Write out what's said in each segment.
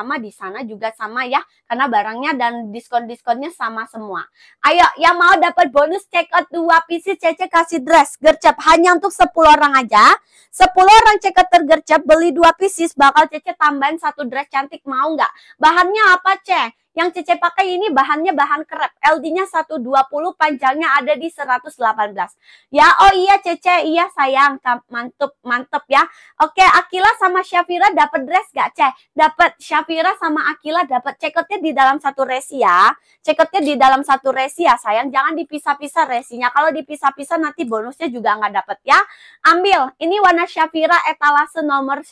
sama di sana juga sama ya karena barangnya dan diskon-diskonnya sama semua. Ayo yang mau dapat bonus check out 2 pieces Cece kasih dress gercep hanya untuk 10 orang aja. 10 orang check out tergercep beli dua pieces bakal Cece tambahin satu dress cantik mau nggak? Bahannya apa Ceh? Yang Cece pakai ini bahannya bahan krep. LD-nya 120, panjangnya ada di 118. Ya, oh iya Cece, iya sayang. Mantep, mantep ya. Oke, Akila sama Syafira dapat dress gak, Ce? Dapat Syafira sama Akila dapat ceketnya di dalam satu resi ya. Ceketnya di dalam satu resi ya, sayang. Jangan dipisah-pisah resinya. Kalau dipisah-pisah nanti bonusnya juga nggak dapat ya. Ambil, ini warna Syafira etalase nomor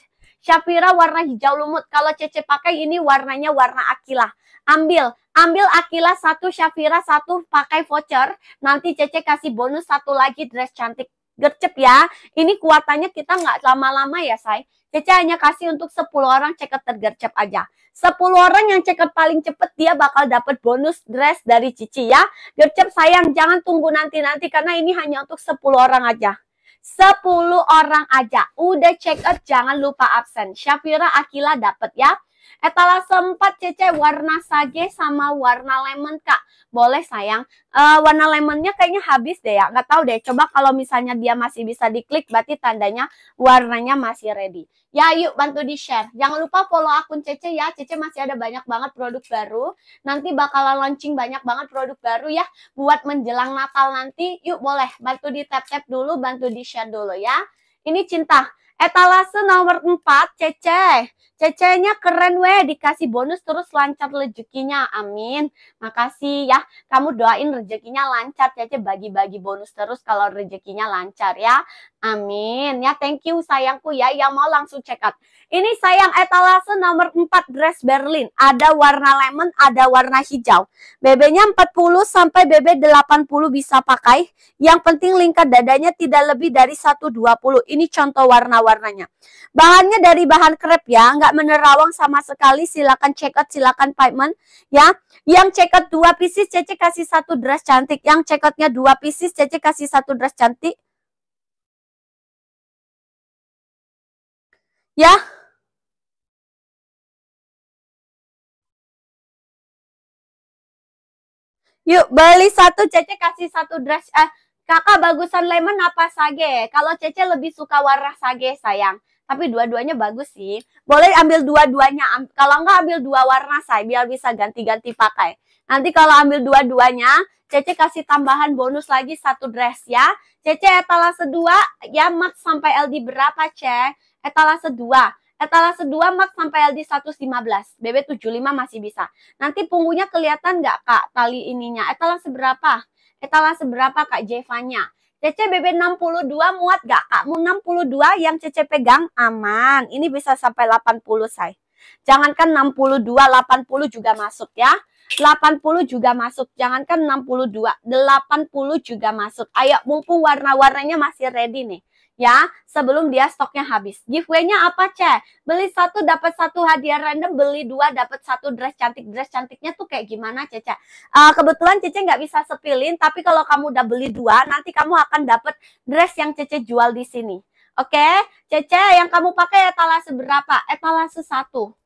Shapira warna hijau lumut. Kalau Cece pakai ini warnanya warna Akila. Ambil, ambil Akila satu, Shapira satu, pakai voucher. Nanti Cece kasih bonus satu lagi dress cantik. Gercep ya. Ini kuatannya kita nggak lama-lama ya, say. Cece hanya kasih untuk 10 orang ceket tergercep aja. 10 orang yang ceket paling cepet dia bakal dapat bonus dress dari Cici ya. Gercep sayang, jangan tunggu nanti-nanti karena ini hanya untuk 10 orang aja. 10 orang aja. Udah check out, jangan lupa absen. Syafira Akila dapat ya. Etalase sempat Cece warna sage sama warna lemon Kak. Boleh sayang. Uh, warna lemonnya kayaknya habis deh ya. Gak tau deh. Coba kalau misalnya dia masih bisa diklik berarti tandanya warnanya masih ready. Ya yuk bantu di-share. Jangan lupa follow akun Cece ya. Cece masih ada banyak banget produk baru. Nanti bakalan launching banyak banget produk baru ya. Buat menjelang Natal nanti yuk boleh bantu di tap-tap dulu, bantu di-share dulu ya. Ini cinta. Etalase nomor 4 Cece. Cecenya keren weh, dikasih bonus terus lancar rezekinya. Amin. Makasih ya. Kamu doain rezekinya lancar, Cece bagi-bagi bonus terus kalau rezekinya lancar ya. Amin. Ya, thank you sayangku ya yang mau langsung check out. Ini sayang etalase nomor 4 dress Berlin. Ada warna lemon, ada warna hijau. BB-nya 40 sampai BB 80 bisa pakai. Yang penting lingkar dadanya tidak lebih dari 120. Ini contoh warna-warnanya. Bahannya dari bahan krep ya, nggak menerawang sama sekali. Silakan check out, silakan payment ya. Yang check out 2 pieces, Cece kasih satu dress cantik. Yang check outnya 2 pieces, Cece kasih satu dress cantik. Ya. Yuk beli satu Cece kasih satu dress eh kakak bagusan lemon apa sage? Kalau Cece lebih suka warna sage sayang. Tapi dua-duanya bagus sih. Boleh ambil dua-duanya. kalau enggak ambil dua warna saya biar bisa ganti-ganti pakai. Nanti kalau ambil dua-duanya, Cece kasih tambahan bonus lagi satu dress ya. Cece etalase dua ya max sampai LD berapa, Cek? etalase 2. Etalase 2 max sampai LD 115. BB75 masih bisa. Nanti punggungnya kelihatan nggak Kak tali ininya? Etalase berapa? Etalase berapa Kak Jevanya? CC BB62 muat gak Kak? 62 yang CC pegang aman. Ini bisa sampai 80 say. Jangankan 62, 80 juga masuk ya. 80 juga masuk. Jangankan 62, 80 juga masuk. Ayo mumpung warna-warnanya masih ready nih ya sebelum dia stoknya habis. Giveaway-nya apa, Ce? Beli satu dapat satu hadiah random, beli dua dapat satu dress cantik. Dress cantiknya tuh kayak gimana, Cece? Uh, eh, kebetulan Cece nggak bisa sepilin, tapi kalau kamu udah beli dua, nanti kamu akan dapat dress yang Cece jual di sini. Oke, okay? Cece yang kamu pakai etalase berapa? Etalase satu.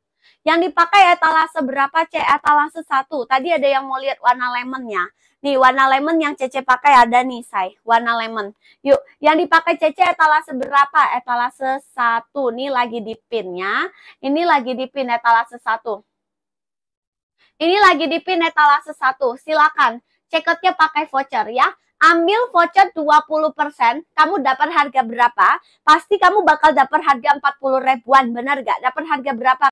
Yang dipakai etalase berapa C? Etalase 1. Tadi ada yang mau lihat warna lemonnya. Nih, warna lemon yang Cece pakai ada nih, Shay. Warna lemon. Yuk, yang dipakai Cece etalase berapa? Etalase 1. Nih lagi di pinnya. Ini lagi di pin etalase 1. Ini lagi di pin etalase 1. Silakan ceketnya pakai voucher ya. Ambil voucher 20%, kamu dapat harga berapa? Pasti kamu bakal dapat harga 40 ribuan, benar gak? Dapat harga berapa?